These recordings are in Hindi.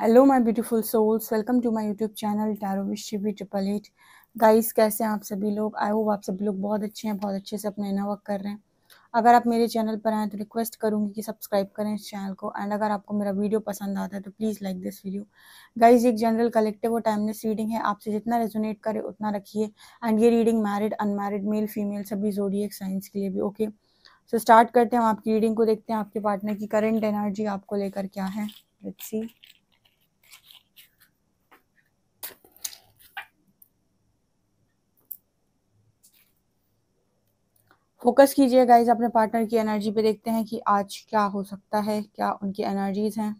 Hello my beautiful souls welcome to my YouTube channel tarot विशिवी ट्रिपल एट गाइस कैसे हैं आप सभी लोग आई होप आप सभी लोग बहुत अच्छे हैं बहुत अच्छे से अपना इना वर्क कर रहे हैं अगर आप मेरे चैनल पर आएँ तो रिक्वेस्ट करूँगी कि सब्सक्राइब करें इस चैनल को एंड अगर आपको मेरा वीडियो पसंद आता है तो please like this video guys एक जनरल कलेक्टिव और टाइमलेस रीडिंग है आपसे जितना रेजोनेट करे उतना रखिए एंड ये reading married unmarried male female सभी एक साइंस के लिए भी ओके सो स्टार्ट करते हैं हम आपकी रीडिंग को देखते हैं आपके पार्टनर की करेंट एनर्जी आपको लेकर क्या है लेट्स सी फोकस कीजिए गाइज अपने पार्टनर की एनर्जी पे देखते हैं कि आज क्या हो सकता है क्या उनकी एनर्जीज हैं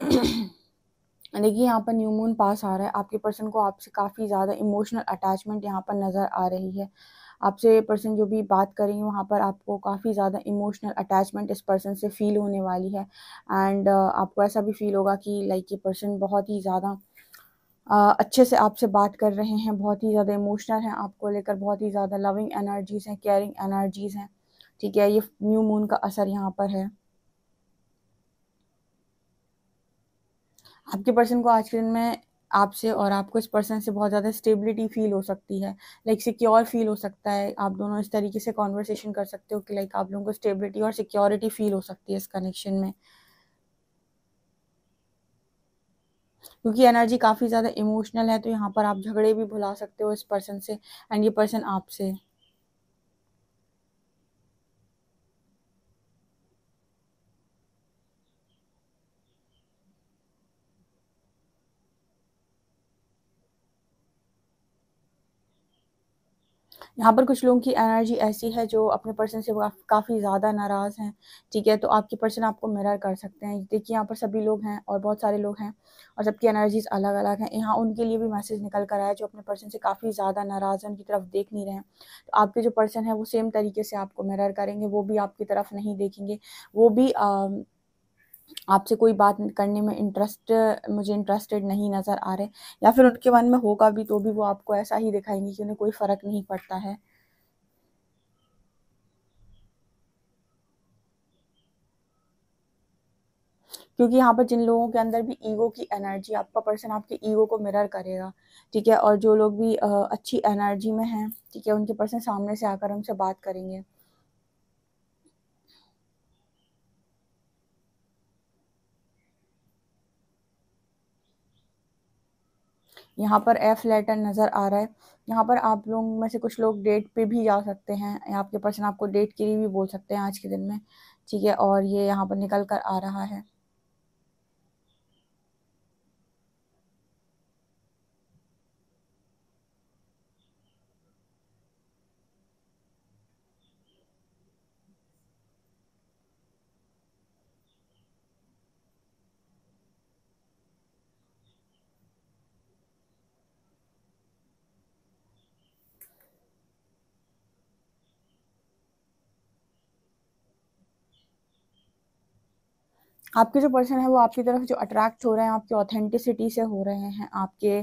देखिए यहाँ पर न्यू मून पास आ रहा है आपके पर्सन को आपसे काफ़ी ज़्यादा इमोशनल अटैचमेंट यहाँ पर नज़र आ रही है आपसे पर्सन जो भी बात करेंगे वहाँ पर आपको काफ़ी ज़्यादा इमोशनल अटैचमेंट इस पर्सन से फ़ील होने वाली है एंड uh, आपको ऐसा भी फील होगा कि लाइक ये पर्सन बहुत ही ज़्यादा uh, अच्छे से आपसे बात कर रहे हैं बहुत ही ज़्यादा इमोशनल हैं आपको लेकर बहुत ही ज़्यादा लविंग एनर्जीज़ हैं केयरिंग एनर्जीज़ हैं ठीक है ये न्यू मून का असर यहाँ पर है आपके पर्सन को आज के दिन में आपसे और आपको इस पर्सन से बहुत ज़्यादा स्टेबिलिटी फील हो सकती है लाइक सिक्योर फील हो सकता है आप दोनों इस तरीके से कॉन्वर्सेशन कर सकते हो कि लाइक आप लोगों को स्टेबिलिटी और सिक्योरिटी फील हो सकती है इस कनेक्शन में क्योंकि एनर्जी काफ़ी ज़्यादा इमोशनल है तो यहाँ पर आप झगड़े भी भुला सकते हो इस पर्सन से एंड ये पर्सन आपसे यहाँ पर कुछ लोगों की एनर्जी ऐसी है जो अपने पर्सन से काफ़ी ज़्यादा नाराज़ हैं ठीक है तो आपके पर्सन आपको मिरर कर सकते हैं देखिए यहाँ पर सभी लोग हैं और बहुत सारे लोग हैं और सबकी एनर्जीज अलग अलग हैं यहाँ उनके लिए भी मैसेज निकल कर आया जो अपने पर्सन से काफ़ी ज़्यादा नाराज़ हैं उनकी तरफ देख नहीं रहे हैं तो आपके जो पर्सन है वो सेम तरीके से आपको मिरर करेंगे वो भी आपकी तरफ नहीं देखेंगे वो भी आ, आपसे कोई बात करने में इंटरेस्ट मुझे इंटरेस्टेड नहीं नज़र आ रहे या फिर उनके मन में होगा भी तो भी वो आपको ऐसा ही दिखाएंगे कि उन्हें कोई फ़र्क नहीं पड़ता है क्योंकि यहाँ पर जिन लोगों के अंदर भी ईगो की एनर्जी आपका पर्सन आपके ईगो को मिरर करेगा ठीक है और जो लोग भी अच्छी एनर्जी में हैं ठीक है उनके पर्सन सामने से आकर हमसे बात करेंगे यहाँ पर एफ लेटर नज़र आ रहा है यहाँ पर आप लोग में से कुछ लोग डेट पे भी जा सकते हैं आपके पर्सन आपको डेट के लिए भी बोल सकते हैं आज के दिन में ठीक है और ये यहाँ पर निकल कर आ रहा है आपके जो पर्सन है वो आपकी तरफ जो अट्रैक्ट हो रहे हैं आपकी ऑथेंटिसिटी से हो रहे हैं आपके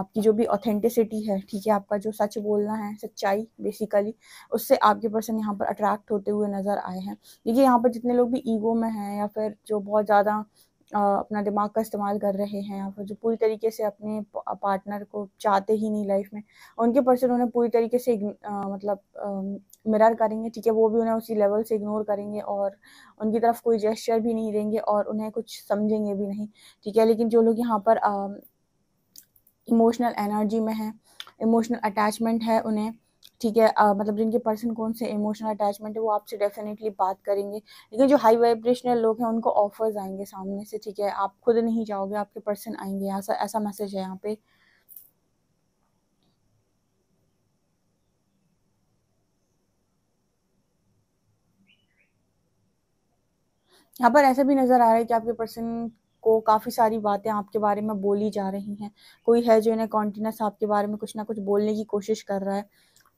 आपकी जो भी ऑथेंटिसिटी है ठीक है आपका जो सच बोलना है सच्चाई बेसिकली उससे आपके पर्सन यहाँ पर अट्रैक्ट होते हुए नज़र आए हैं देखिए यहाँ पर जितने लोग भी ईगो में हैं या फिर जो बहुत ज़्यादा अपना दिमाग का इस्तेमाल कर रहे हैं या फिर जो पूरी तरीके से अपने पार्टनर को चाहते ही नहीं लाइफ में उनके पर्सन उन्हें पूरी तरीके से आ, मतलब आ, मिरर करेंगे ठीक है वो भी उन्हें उसी लेवल से इग्नोर करेंगे और उनकी तरफ कोई जेस्चर भी नहीं देंगे और उन्हें कुछ समझेंगे भी नहीं ठीक है लेकिन जो लोग यहाँ पर इमोशनल एनर्जी में हैं इमोशनल अटैचमेंट है उन्हें ठीक है आ, मतलब जिनके पर्सन कौन से इमोशनल अटैचमेंट है वो आपसे डेफिनेटली बात करेंगे लेकिन जो हाई वाइब्रेशनल लोग हैं उनको ऑफर्स आएंगे सामने से ठीक है आप खुद नहीं जाओगे आपके पर्सन आएंगे ऐसा ऐसा मैसेज है यहाँ पे यहाँ पर ऐसा भी नज़र आ रहा है कि आपके पर्सन को काफ़ी सारी बातें आपके बारे में बोली जा रही हैं कोई है जो इन्हें कॉन्टिन्यूस आपके बारे में कुछ ना कुछ बोलने की कोशिश कर रहा है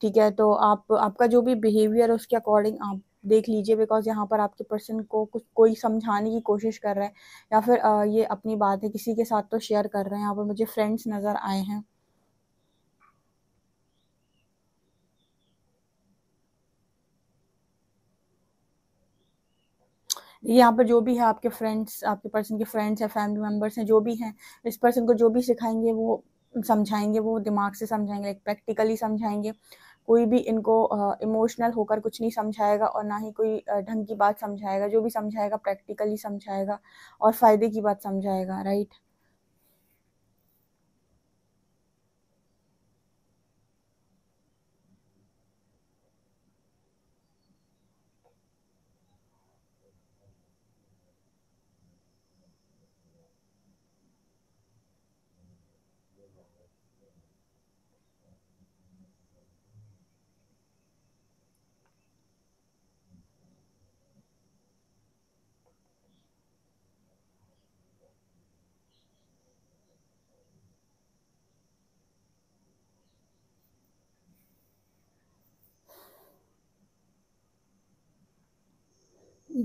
ठीक है तो आप आपका जो भी बिहेवियर है उसके अकॉर्डिंग आप देख लीजिए बिकॉज यहाँ पर आपके पर्सन को कुछ कोई समझाने की कोशिश कर रहा है या फिर आ, ये अपनी बात है किसी के साथ तो शेयर कर रहे हैं यहाँ पर मुझे फ्रेंड्स नज़र आए हैं यहाँ पर जो भी है आपके फ्रेंड्स आपके पर्सन के फ्रेंड्स हैं फैमिली मेम्बर्स हैं जो भी हैं इस पर्सन को जो भी सिखाएंगे वो समझाएंगे वो दिमाग से समझाएंगे लाइक प्रैक्टिकली समझाएंगे कोई भी इनको इमोशनल होकर कुछ नहीं समझाएगा और ना ही कोई ढंग की बात समझाएगा जो भी समझाएगा प्रैक्टिकली समझाएगा और फ़ायदे की बात समझाएगा राइट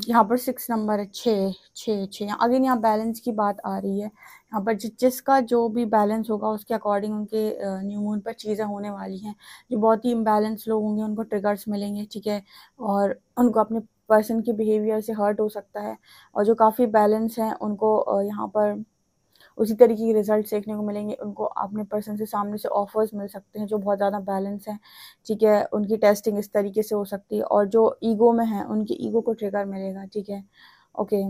यहाँ पर सिक्स नंबर है छः छः छः अगेन यहाँ बैलेंस की बात आ रही है यहाँ पर जिसका जो भी बैलेंस होगा उसके अकॉर्डिंग उनके न्यू मून पर चीज़ें होने वाली हैं जो बहुत ही इम्बैलेंस लोग होंगे उनको ट्रिगर्स मिलेंगे ठीक है और उनको अपने पर्सन के बिहेवियर से हर्ट हो सकता है और जो काफ़ी बैलेंस हैं उनको यहाँ पर उसी तरीके के रिज़ल्ट देखने को मिलेंगे उनको अपने पर्सन से सामने से ऑफर्स मिल सकते हैं जो बहुत ज़्यादा बैलेंस हैं ठीक है उनकी टेस्टिंग इस तरीके से हो सकती है और जो ईगो में है उनकी ईगो को ट्रिगर मिलेगा ठीक है ओके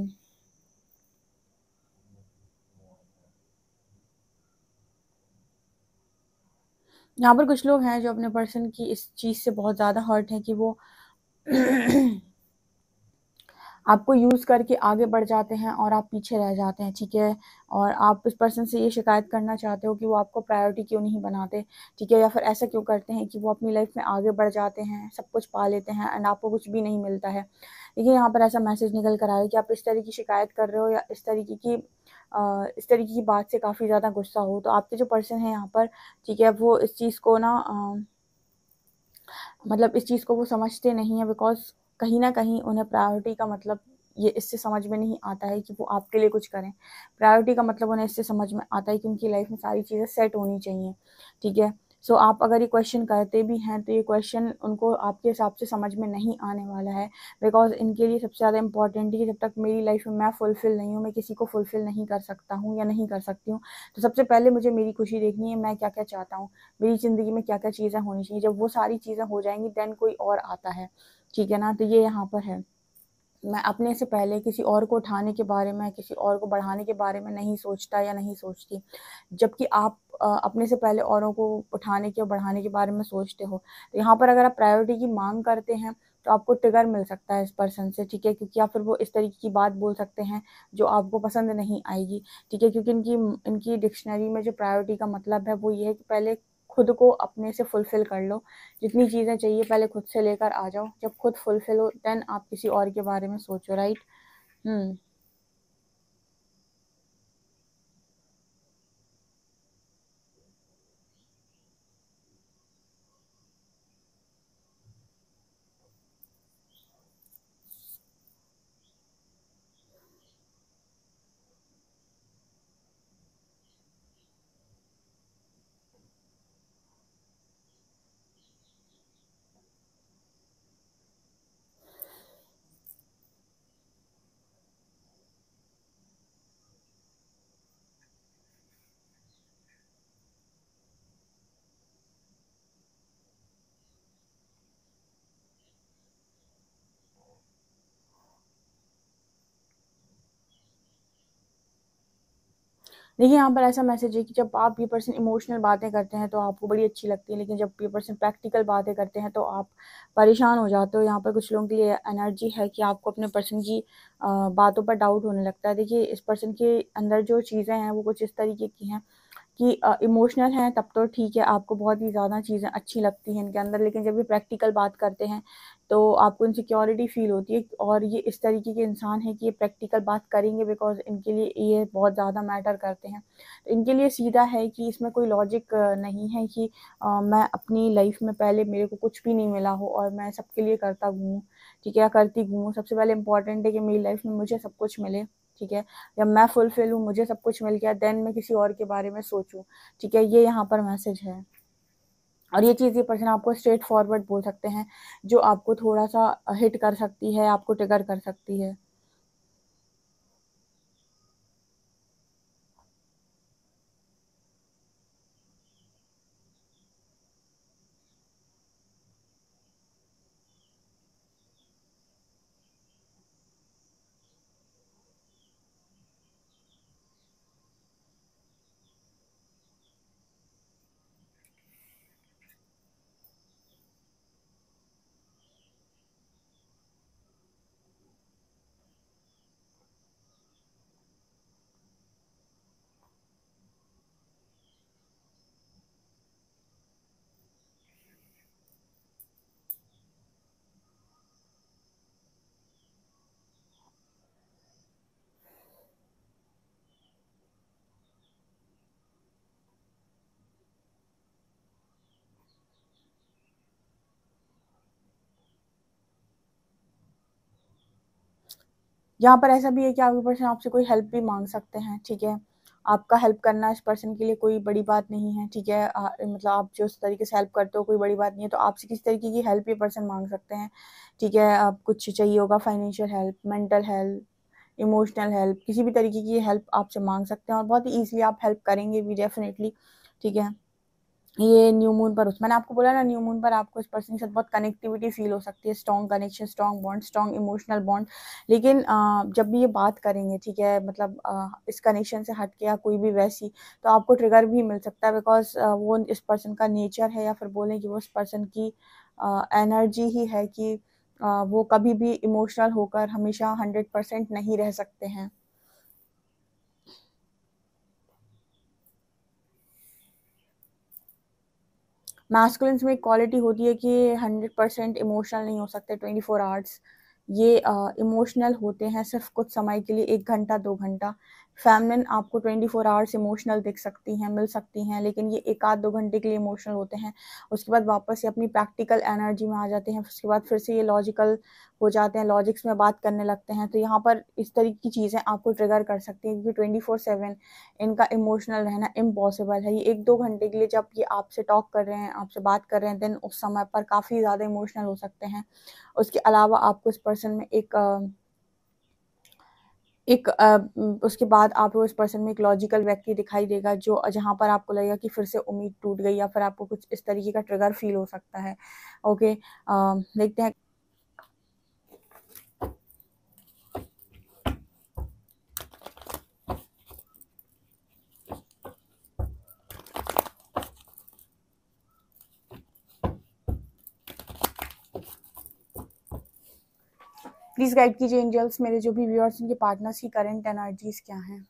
यहाँ पर कुछ लोग हैं जो अपने पर्सन की इस चीज़ से बहुत ज़्यादा हर्ट हैं कि वो आपको यूज़ करके आगे बढ़ जाते हैं और आप पीछे रह जाते हैं ठीक है और आप उस पर्सन से ये शिकायत करना चाहते हो कि वो आपको प्रायोरिटी क्यों नहीं बनाते ठीक है या फिर ऐसा क्यों करते हैं कि वो अपनी लाइफ में आगे बढ़ जाते हैं सब कुछ पा लेते हैं एंड आपको कुछ भी नहीं मिलता है देखिए यहाँ पर ऐसा मैसेज निकल कर आया कि आप इस तरह की शिकायत कर रहे हो या इस तरीके की आ, इस तरीके की बात से काफ़ी ज़्यादा गुस्सा हो तो आपके तो जो पर्सन है यहाँ पर ठीक है वो इस चीज़ को ना मतलब इस चीज़ को वो समझते नहीं है बिकॉज़ कहीं ना कहीं उन्हें प्रायोरिटी का मतलब ये इससे समझ में नहीं आता है कि वो आपके लिए कुछ करें प्रायोरिटी का मतलब उन्हें इससे समझ में आता है कि उनकी लाइफ में सारी चीज़ें सेट होनी चाहिए ठीक है सो so, आप अगर ये क्वेश्चन करते भी हैं तो ये क्वेश्चन उनको आपके हिसाब से समझ में नहीं आने वाला है बिकॉज इनके लिए सबसे ज़्यादा इंपॉर्टेंट है कि जब तक मेरी लाइफ में मैं फुलफ़िल नहीं हूँ मैं किसी को फुलफ़िल नहीं कर सकता हूँ या नहीं कर सकती हूँ तो सबसे पहले मुझे मेरी खुशी देखनी है मैं क्या क्या चाहता हूँ मेरी ज़िंदगी में क्या क्या चीज़ें होनी चाहिए जब वो सारी चीज़ें हो जाएंगी देन कोई और आता है ठीक है ना तो ये यहाँ पर है मैं अपने से पहले किसी और को उठाने के बारे में किसी और को बढ़ाने के बारे में नहीं सोचता या नहीं सोचती जबकि आप अपने से पहले औरों को उठाने के और बढ़ाने के बारे में सोचते हो तो यहाँ पर अगर आप प्रायोरिटी की मांग करते हैं तो आपको टिगर मिल सकता है इस पर्सन से ठीक है क्योंकि या फिर वो इस तरीके की बात बोल सकते हैं जो आपको पसंद नहीं आएगी ठीक है क्योंकि इनकी इनकी डिक्शनरी में जो प्रायोरिटी का मतलब है वो ये है कि पहले खुद को अपने से फुलफ़िल कर लो जितनी चीज़ें चाहिए पहले खुद से लेकर आ जाओ जब खुद फुलफ़िल हो देन आप किसी और के बारे में सोचो राइट हम्म देखिए यहाँ पर ऐसा मैसेज है कि जब आप ये पर्सन इमोशनल बातें करते हैं तो आपको बड़ी अच्छी लगती है लेकिन जब ये पर्सन प्रैक्टिकल बातें करते हैं तो आप परेशान हो जाते हो यहाँ पर कुछ लोगों के लिए एनर्जी है कि आपको अपने पर्सन की बातों पर डाउट होने लगता है देखिए इस पर्सन के अंदर जो चीज़ें हैं वो कुछ इस तरीके की हैं कि इमोशनल हैं तब तो ठीक है आपको बहुत ही ज़्यादा चीज़ें अच्छी लगती हैं इनके अंदर लेकिन जब ये प्रैक्टिकल बात करते हैं तो आपको इनसिक्योरिटी फील होती है और ये इस तरीके के इंसान हैं कि ये प्रैक्टिकल बात करेंगे बिकॉज इनके लिए ये बहुत ज़्यादा मैटर करते हैं तो इनके लिए सीधा है कि इसमें कोई लॉजिक नहीं है कि आ, मैं अपनी लाइफ में पहले मेरे को कुछ भी नहीं मिला हो और मैं सबके लिए करता घूमूँ ठीक है करती घूमूँ सबसे पहले इंपॉर्टेंट है कि मेरी लाइफ में मुझे सब कुछ मिले ठीक है जब मैं फुलफिल हूँ मुझे सब कुछ मिल गया देन मैं किसी और के बारे में सोचूं ठीक है ये यहाँ पर मैसेज है और ये चीज़ ये पर्सन आपको स्ट्रेट फॉरवर्ड बोल सकते हैं जो आपको थोड़ा सा हिट कर सकती है आपको टिगर कर सकती है यहाँ पर ऐसा भी है कि आपके पर्सन आपसे कोई हेल्प भी मांग सकते हैं ठीक है आपका हेल्प करना इस पर्सन के लिए कोई बड़ी बात नहीं है ठीक है मतलब आप जो उस तरीके से हेल्प करते हो कोई बड़ी बात नहीं है तो आपसे किसी तरीके की हेल्प ये पर्सन मांग सकते हैं ठीक है आप कुछ चाहिए होगा financial help mental help emotional help किसी भी तरीके की हेल्प आपसे मांग सकते हैं और बहुत ही ईजिली आप हेल्प करेंगे भी डेफिनेटली ठीक है ये न्यू मून पर मैंने आपको बोला ना न्यू मून पर आपको इस पर्सन के साथ बहुत कनेक्टिविटी फील हो सकती है strong connection strong bond strong emotional bond लेकिन जब भी ये बात करेंगे ठीक है मतलब इस कनेक्शन से हट के या कोई भी वैसी तो आपको ट्रिगर भी मिल सकता है बिकॉज वो इस पर्सन का नेचर है या फिर बोलें कि वो इस पर्सन की एनर्जी ही है कि वो कभी भी इमोशनल होकर हमेशा हंड्रेड परसेंट नहीं रह सकते हैं मैस्कुलस में एक क्वालिटी होती है कि हंड्रेड परसेंट इमोशनल नहीं हो सकते ट्वेंटी फोर आवर्स ये इमोशनल uh, होते हैं सिर्फ कुछ समय के लिए एक घंटा दो घंटा फैमिलिन आपको 24 फोर आवर्स इमोशनल दिख सकती हैं मिल सकती हैं लेकिन ये एक आध दो घंटे के लिए इमोशनल होते हैं उसके बाद वापस ये अपनी प्रैक्टिकल एनर्जी में आ जाते हैं उसके बाद फिर से ये लॉजिकल हो जाते हैं लॉजिक्स में बात करने लगते हैं तो यहाँ पर इस तरीके की चीज़ें आपको ट्रिगर कर सकती हैं क्योंकि ट्वेंटी फोर सेवन इनका इमोशनल रहना इम्पॉसिबल है ये एक दो घंटे के लिए जब ये आपसे टॉक कर रहे हैं आपसे बात कर रहे हैं देन उस समय पर काफ़ी ज़्यादा इमोशनल हो सकते हैं उसके अलावा आपको इस पर्सन में एक एक आ, उसके बाद आपको इस पर्सन में एक लॉजिकल व्यक्ति दिखाई देगा जो जहाँ पर आपको लगेगा कि फिर से उम्मीद टूट गई या फिर आपको कुछ इस तरीके का ट्रिगर फील हो सकता है ओके आ, देखते हैं प्लीज़ गाइड कीजिए एंजल्स मेरे जो भी व्यूअर्स उनके पार्टनर्स की करंट एनर्जीज क्या हैं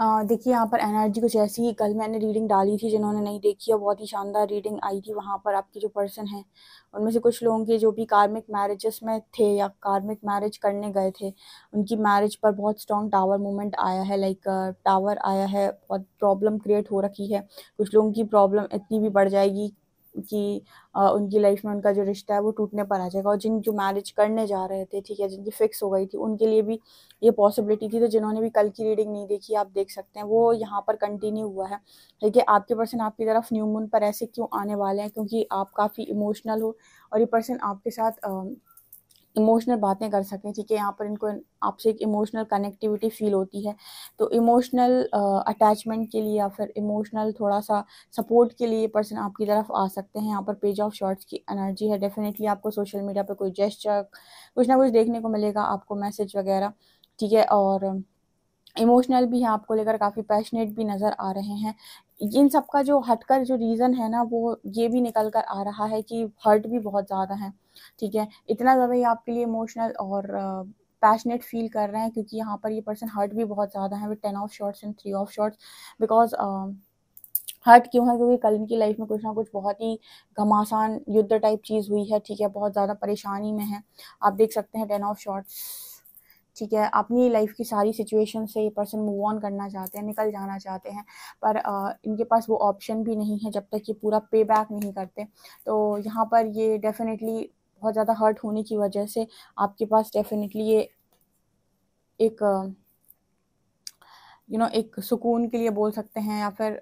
देखिए यहाँ पर एनर्जी कुछ ऐसी ही कल मैंने रीडिंग डाली थी जिन्होंने नहीं देखी है बहुत ही शानदार रीडिंग आई थी वहाँ पर आपके जो पर्सन है उनमें से कुछ लोगों के जो भी कार्मिक मैरिजेस में थे या कार्मिक मैरिज करने गए थे उनकी मैरिज पर बहुत स्ट्रॉन्ग टावर मूवमेंट आया है लाइक टावर आया है बहुत प्रॉब्लम क्रिएट हो रखी है कुछ लोगों की प्रॉब्लम इतनी भी बढ़ जाएगी कि उनकी लाइफ में उनका जो रिश्ता है वो टूटने पर आ जाएगा और जिन जो मैरिज करने जा रहे थे ठीक है जिनकी फिक्स हो गई थी उनके लिए भी ये पॉसिबिलिटी थी तो जिन्होंने भी कल की रीडिंग नहीं देखी आप देख सकते हैं वो यहाँ पर कंटिन्यू हुआ है देखिए आपके पर्सन आपकी तरफ न्यू मून पर ऐसे क्यों आने वाले हैं क्योंकि आप काफ़ी इमोशनल हो और ये पर्सन आपके साथ इमोशनल बातें कर सकें ठीक है यहाँ पर इनको आपसे एक इमोशनल कनेक्टिविटी फील होती है तो इमोशनल अटैचमेंट के लिए या फिर इमोशनल थोड़ा सा सपोर्ट के लिए पर्सन आपकी तरफ आ सकते हैं यहाँ पर पेज ऑफ शॉर्ट्स की एनर्जी है डेफिनेटली आपको सोशल मीडिया पर कोई जेस्टर कुछ ना कुछ देखने को मिलेगा आपको मैसेज वगैरह ठीक है और इमोशनल भी हैं आपको लेकर काफ़ी पैशनेट भी नज़र आ रहे हैं इन सब का जो हटकर जो रीज़न है ना वो ये भी निकल कर आ रहा है कि हर्ट भी बहुत ज़्यादा है ठीक है इतना ज़्यादा ये आपके लिए इमोशनल और पैशनेट फील कर रहे हैं क्योंकि यहाँ पर ये पर्सन हर्ट भी बहुत ज़्यादा है with ten of swords and three of swords because hurt क्यों है क्योंकि कल इनकी लाइफ में कुछ ना कुछ बहुत ही घमासान युद्ध टाइप चीज़ हुई है ठीक है बहुत ज़्यादा परेशानी में है आप देख सकते हैं टेन ऑफ शॉर्ट्स ठीक है अपनी लाइफ की सारी सिचुएशन से ये पर्सन मूव ऑन करना चाहते हैं निकल जाना चाहते हैं पर आ, इनके पास वो ऑप्शन भी नहीं है जब तक ये पूरा पे बैक नहीं करते तो यहाँ पर ये डेफिनेटली बहुत ज़्यादा हर्ट होने की वजह से आपके पास डेफिनेटली ये एक यू नो एक सुकून के लिए बोल सकते हैं या फिर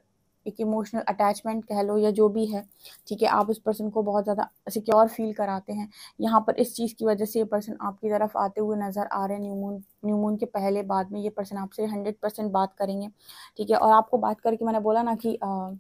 एक इमोशनल अटैचमेंट कह लो या जो भी है ठीक है आप उस पर्सन को बहुत ज़्यादा सिक्योर फील कराते हैं यहाँ पर इस चीज़ की वजह से ये पर्सन आपकी तरफ आते हुए नज़र आ रहे हैं न्यूमून न्यूमून के पहले बाद में ये पर्सन आपसे हंड्रेड परसेंट बात करेंगे ठीक है और आपको बात करके मैंने बोला ना कि आ,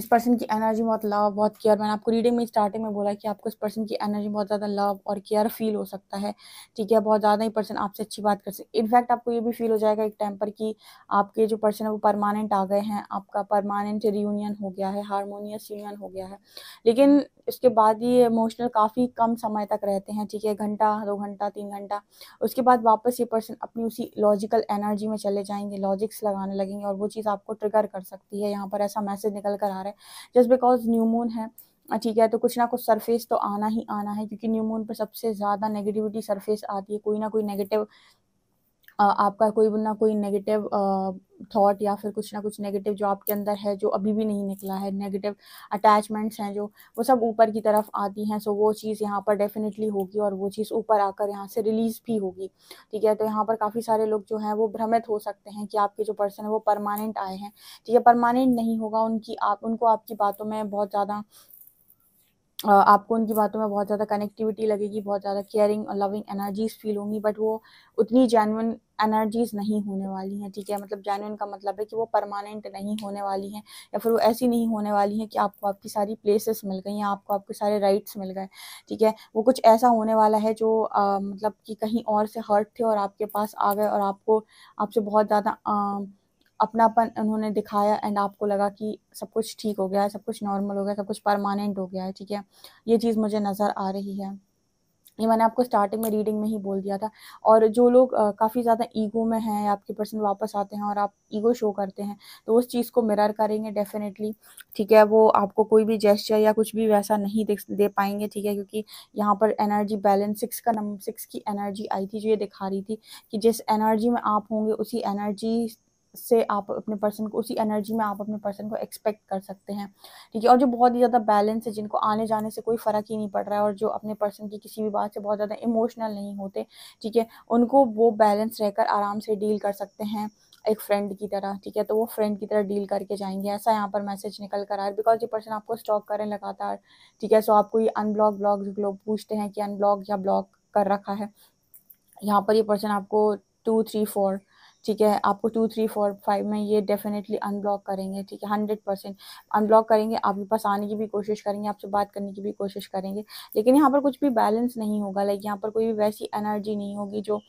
इस पर्सन की एनर्जी बहुत लव बहुत केयर मैंने आपको रीडिंग में स्टार्टिंग में बोला कि आपको इस पर्सन की एनर्जी बहुत ज़्यादा लव और केयर फील हो सकता है ठीक है बहुत ज़्यादा ही पर्सन आपसे अच्छी बात कर सकते इनफैक्ट आपको ये भी फील हो जाएगा एक टाइम पर कि आपके जो पर्सन है वो परमानेंट आ गए हैं आपका परमानेंट रीयूनियन हो गया है हारमोनियस यूनियन हो गया है लेकिन उसके बाद ये इमोशनल काफ़ी कम समय तक रहते हैं ठीक है घंटा दो घंटा तीन घंटा उसके बाद वापस ये पर्सन अपनी उसी लॉजिकल एनर्जी में चले जाएंगे लॉजिक्स लगाने लगेंगे और वो चीज़ आपको ट्रिगर कर सकती है यहाँ पर ऐसा मैसेज निकल कर आ रहा है है जस्ट बिकॉज न्यू मून है ठीक है तो कुछ ना कुछ सरफेस तो आना ही आना है क्योंकि न्यू मून पर सबसे ज़्यादा नेगेटिविटी सरफेस आती है कोई ना कोई नेगेटिव आपका कोई ना कोई नेगेटिव थॉट या फिर कुछ ना कुछ नेगेटिव जो आपके अंदर है जो अभी भी नहीं निकला है नेगेटिव अटैचमेंट्स हैं जो वो सब ऊपर की तरफ आती हैं सो वो चीज़ यहाँ पर डेफिनेटली होगी और वो चीज़ ऊपर आकर यहाँ से रिलीज़ भी होगी ठीक है तो यहाँ पर काफ़ी सारे लोग जो हैं वो भ्रमित हो सकते हैं कि आपके जो पर्सन है वो परमानेंट आए हैं ठीक है परमानेंट नहीं होगा उनकी आप उनको आपकी बातों में बहुत ज़्यादा आपको उनकी बातों में बहुत ज़्यादा कनेक्टिविटी लगेगी बहुत ज़्यादा केयरिंग और लविंग एनर्जीज फील होंगी बट वो उतनी जेनवन एनर्जीज़ नहीं होने वाली हैं ठीक है मतलब जैन का मतलब है कि वो परमानेंट नहीं होने वाली हैं या फिर वो ऐसी नहीं होने वाली हैं कि आपको आपकी सारी प्लेसेस मिल गई हैं आपको आपके सारे राइट्स मिल गए ठीक है वो कुछ ऐसा होने वाला है जो आ, मतलब कि कहीं और से हर्ट थे और आपके पास आ गए और आपको आपसे बहुत ज़्यादा अपनापन उन्होंने दिखाया एंड आपको लगा कि सब कुछ ठीक हो गया है सब कुछ नॉर्मल हो गया सब कुछ परमानेंट हो गया है ठीक है ये चीज़ मुझे नज़र आ रही है ये मैंने आपको स्टार्टिंग में रीडिंग में ही बोल दिया था और जो लोग काफ़ी ज़्यादा ईगो में हैं आपके पर्सन वापस आते हैं और आप ईगो शो करते हैं तो उस चीज़ को मिरर करेंगे डेफिनेटली ठीक है वो आपको कोई भी जेस्चर या कुछ भी वैसा नहीं दे, दे पाएंगे ठीक है क्योंकि यहाँ पर एनर्जी बैलेंस सिक्स का नंबर सिक्स की एनर्जी आई थी जो ये दिखा रही थी कि जिस एनर्जी में आप होंगे उसी एनर्जी से आप अपने पर्सन को उसी एनर्जी में आप अपने पर्सन को एक्सपेक्ट कर सकते हैं ठीक है और जो बहुत ही ज़्यादा बैलेंस है जिनको आने जाने से कोई फ़र्क ही नहीं पड़ रहा है और जो अपने पर्सन की किसी भी बात से बहुत ज़्यादा इमोशनल नहीं होते ठीक है उनको वो बैलेंस रहकर आराम से डील कर सकते हैं एक फ्रेंड की तरह ठीक है तो वो फ्रेंड की तरह डील करके जाएंगे ऐसा यहाँ पर मैसेज निकल कर आए बिकॉज ये पर्सन आपको स्टॉक करें लगातार ठीक है सो आपको ये अनब्लॉक ब्लॉग लोग पूछते हैं कि अनब्लॉक या ब्लॉक कर रखा है यहाँ पर ये पर्सन आपको टू थ्री फोर ठीक है आपको टू थ्री फोर फाइव में ये डेफिनेटली अनब्लॉक करेंगे ठीक है हंड्रेड परसेंट अनब्लॉक करेंगे आपके पास आने की भी कोशिश करेंगे आपसे बात करने की भी कोशिश करेंगे लेकिन यहाँ पर कुछ भी बैलेंस नहीं होगा लाइक यहाँ पर कोई भी वैसी एनर्जी नहीं होगी जो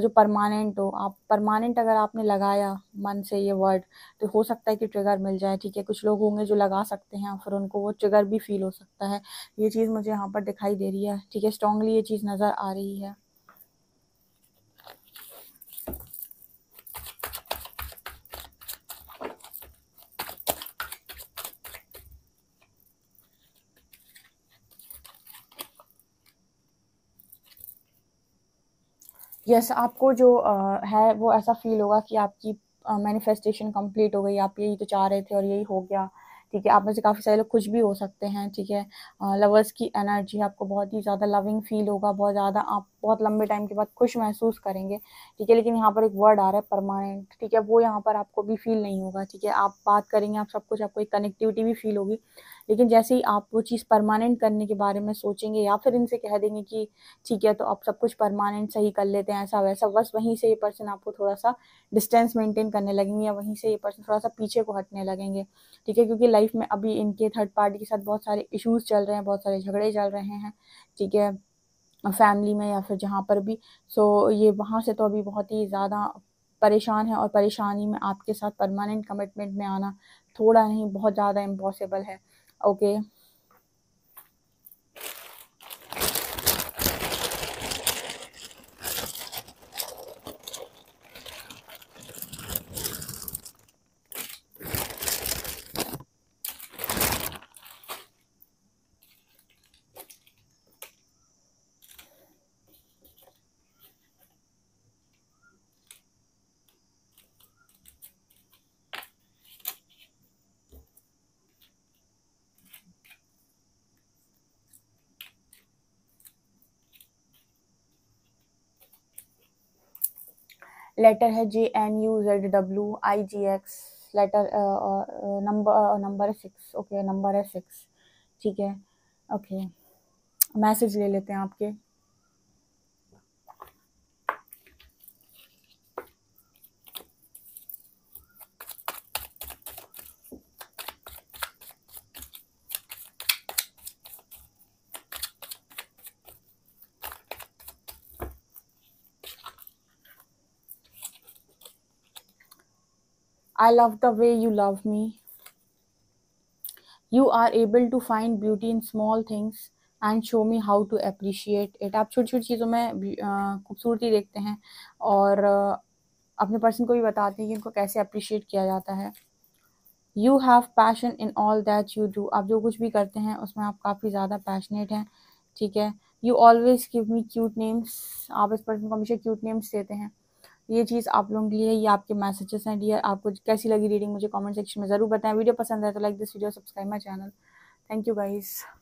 जो परमानेंट हो आप परमानेंट अगर आपने लगाया मन से ये वर्ड तो हो सकता है कि ट्रिगर मिल जाए ठीक है कुछ लोग होंगे जो लगा सकते हैं फिर उनको वो ट्रिगर भी फील हो सकता है ये चीज़ मुझे यहाँ पर दिखाई दे रही है ठीक है स्ट्रांगली ये चीज़ नज़र आ रही है यस yes, आपको जो आ, है वो ऐसा फील होगा कि आपकी मैनिफेस्टेशन कंप्लीट हो गई आप यही तो चाह रहे थे और यही हो गया ठीक है आप में से काफ़ी सारे लोग कुछ भी हो सकते हैं ठीक है लवर्स की एनर्जी आपको बहुत ही ज़्यादा लविंग फील होगा बहुत ज़्यादा आप बहुत लंबे टाइम के बाद खुश महसूस करेंगे ठीक है लेकिन यहाँ पर एक वर्ड आ रहा है परमानेंट ठीक है वो यहाँ पर आपको भी फील नहीं होगा ठीक है आप बात करेंगे आप सब कुछ आपको एक कनेक्टिविटी भी फील होगी लेकिन जैसे ही आप वो चीज़ परमानेंट करने के बारे में सोचेंगे या फिर इनसे कह देंगे कि ठीक है तो आप सब कुछ परमानेंट सही कर लेते हैं ऐसा वैसा बस वहीं से ये पर्सन आपको थोड़ा सा डिस्टेंस मेंटेन करने लगेंगे या वहीं से ये पर्सन थोड़ा सा पीछे को हटने लगेंगे ठीक है क्योंकि लाइफ में अभी इनके थर्ड पार्टी के साथ बहुत सारे इशूज़ चल रहे हैं बहुत सारे झगड़े चल रहे हैं ठीक है फैमिली में या फिर जहाँ पर भी सो ये वहाँ से तो अभी बहुत ही ज़्यादा परेशान है और परेशानी में आपके साथ परमानेंट कमिटमेंट में आना थोड़ा नहीं बहुत ज़्यादा इम्पॉसिबल है okay लेटर है J N U Z W I G X letter number number है सिक्स ओके नंबर है सिक्स ठीक है ओके मैसेज ले लेते हैं आपके I love the way you love me. You are able to find beauty in small things and show me how to appreciate it आप छोटी छोटी चीज़ों में खूबसूरती देखते हैं और अपने पर्सन को भी बताते हैं कि उनको कैसे अप्रिशिएट किया जाता है you have passion in all that you do आप जो कुछ भी करते हैं उसमें आप काफ़ी ज़्यादा पैशनेट हैं ठीक है you always give me cute names आप इस पर्सन को हमेशा क्यूट नेम्स देते हैं ये चीज़ आप लोगों के लिए ये आपके मैसेजेस हैं डियर आपको कैसी लगी रीडिंग मुझे कमेंट सेक्शन में ज़रूर बताएं वीडियो पसंद है तो like this video subscribe my channel thank you guys